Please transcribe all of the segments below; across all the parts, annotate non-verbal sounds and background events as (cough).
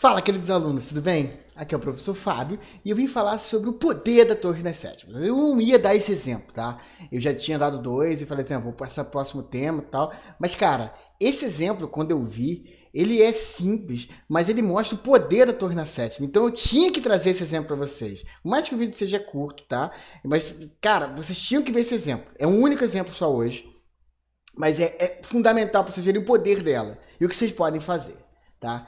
Fala, queridos alunos, tudo bem? Aqui é o professor Fábio e eu vim falar sobre o poder da Torre das Sétimas. Eu não ia dar esse exemplo, tá? Eu já tinha dado dois e falei, então, vou passar o próximo tema e tal. Mas, cara, esse exemplo, quando eu vi, ele é simples, mas ele mostra o poder da torre na sétima. Então eu tinha que trazer esse exemplo para vocês. Por mais que o vídeo seja curto, tá? Mas, cara, vocês tinham que ver esse exemplo. É um único exemplo só hoje, mas é, é fundamental para vocês verem o poder dela e o que vocês podem fazer, tá?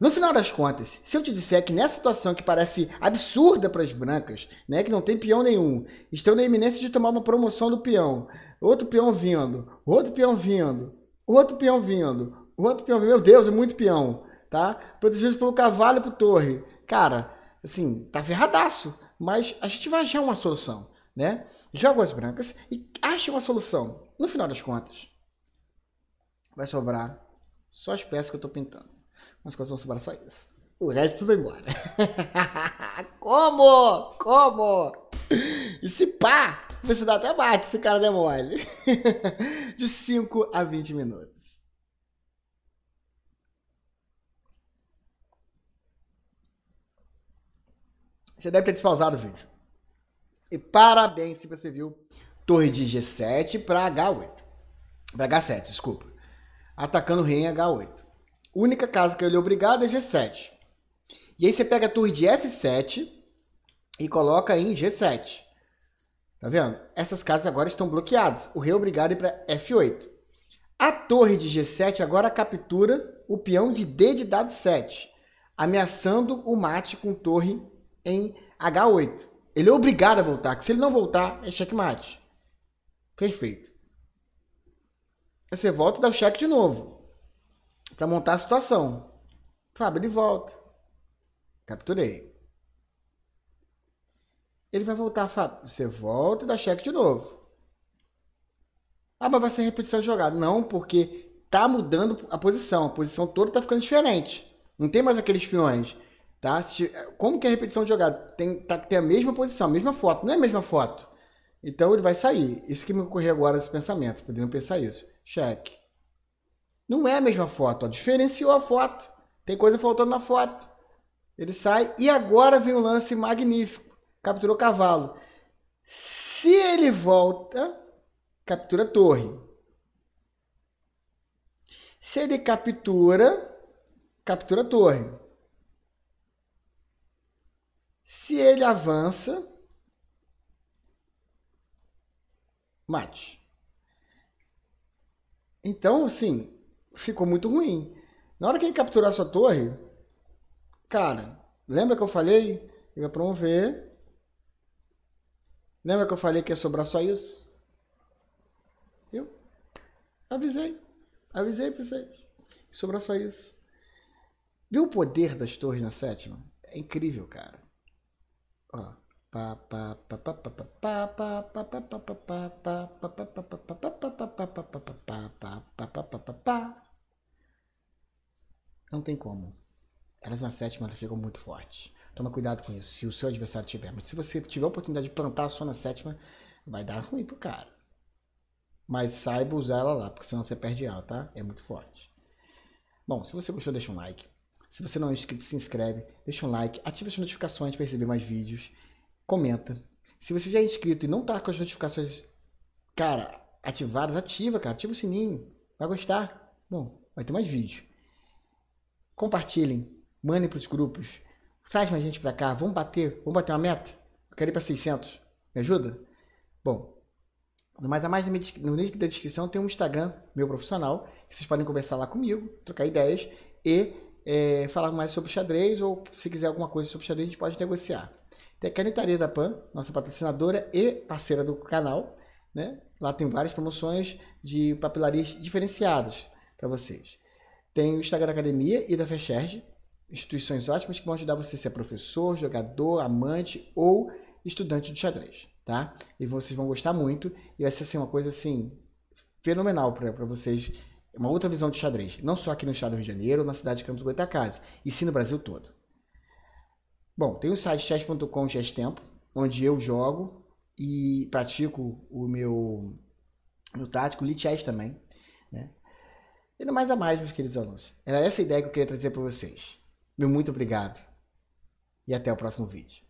No final das contas, se eu te disser que nessa situação que parece absurda para as brancas, né, que não tem peão nenhum, estão na iminência de tomar uma promoção do peão, outro peão vindo, outro peão vindo, outro peão vindo, outro peão vindo, meu Deus, é muito peão, tá? Protegidos pelo cavalo e por torre. Cara, assim, tá ferradaço, mas a gente vai achar uma solução, né? Joga as brancas e acha uma solução. No final das contas, vai sobrar só as peças que eu tô pintando. Mas quase vão sobrar só isso. O resto tudo vai embora. (laughs) Como? Como? E se pá, você dá até bate se o cara der mole. (laughs) De 5 a 20 minutos. Você deve ter despausado o vídeo. E parabéns se você viu torre de G7 para H8. Para H7, desculpa. Atacando o rei em H8. A única casa que ele é obrigado é G7. E aí você pega a torre de F7 e coloca em G7. Tá vendo? Essas casas agora estão bloqueadas. O rei é obrigado a ir para F8. A torre de G7 agora captura o peão de D de dado 7, ameaçando o mate com torre em H8. Ele é obrigado a voltar, que se ele não voltar, é checkmate. Perfeito. Você volta e dá o cheque de novo para montar a situação. Fábio, ele volta. Capturei. Ele vai voltar, Fábio. Você volta e dá cheque de novo. Ah, mas vai ser repetição de jogada. Não, porque tá mudando a posição. A posição toda tá ficando diferente. Não tem mais aqueles peões. Tá? Eh, como que é repetição de jogada? Tem, tá, tem a mesma posição, a mesma foto. Não é a mesma foto. Então ele vai sair. Isso que me ocorreu agora esse pensamentos. Poderiam pensar isso. Cheque. Não é a mesma foto, ó. diferenciou a foto. Tem coisa faltando na foto. Ele sai e agora vem um lance magnífico. Capturou cavalo. Se ele volta, captura torre. Se ele captura, captura torre. Se ele avança, mate. Então, assim, ficou muito ruim. Na hora que ele capturar sua torre, cara, lembra que eu falei? Ele vai promover. Lembra que eu falei que ia sobrar só isso? Eu avisei. Avisei pra vocês. Sobrar só isso. Viu o poder das torres na sétima? É incrível, cara. Ó. Não tem como. Elas na sétima elas ficam muito fortes. Toma cuidado com isso, se o seu adversário tiver. Mas se você tiver a oportunidade de plantar só na sétima, vai dar ruim pro cara. Mas saiba usar ela lá, porque senão você perde ela, tá? É muito forte. Bom, se você gostou, deixa um like. Se você não é inscrito, se inscreve, deixa um like, ativa as notificações para receber mais vídeos comenta. Se você já é inscrito e não tá com as notificações, cara, ativadas, ativa, cara. Ativa o sininho. Vai gostar? Bom, vai ter mais vídeos. Compartilhem. Mandem pros grupos. Traz mais gente pra cá. Vamos bater. Vamos bater uma meta? Eu quero ir pra 600. Me ajuda? Bom, mas a mais no link da descrição tem um Instagram meu profissional, que vocês podem conversar lá comigo, trocar ideias e é, falar mais sobre xadrez ou se quiser alguma coisa sobre xadrez a gente pode negociar. Tem a Canetaria da Pan, nossa patrocinadora e parceira do canal, né? Lá tem várias promoções de papelarias diferenciadas para vocês. Tem o Instagram da Academia e da Fecherge, instituições ótimas que vão ajudar você a ser professor, jogador, amante ou estudante de xadrez, tá? E vocês vão gostar muito e vai ser assim, uma coisa assim fenomenal para vocês, uma outra visão de xadrez, não só aqui no estado do Rio de Janeiro, na cidade de Campos Goitacazes, e sim no Brasil todo. Bom, tem o site chess.com Chess Tempo, onde eu jogo e pratico o meu, meu tático, o chess também, né? E não mais a mais, meus queridos alunos. Era essa a ideia que eu queria trazer para vocês. Meu muito obrigado e até o próximo vídeo.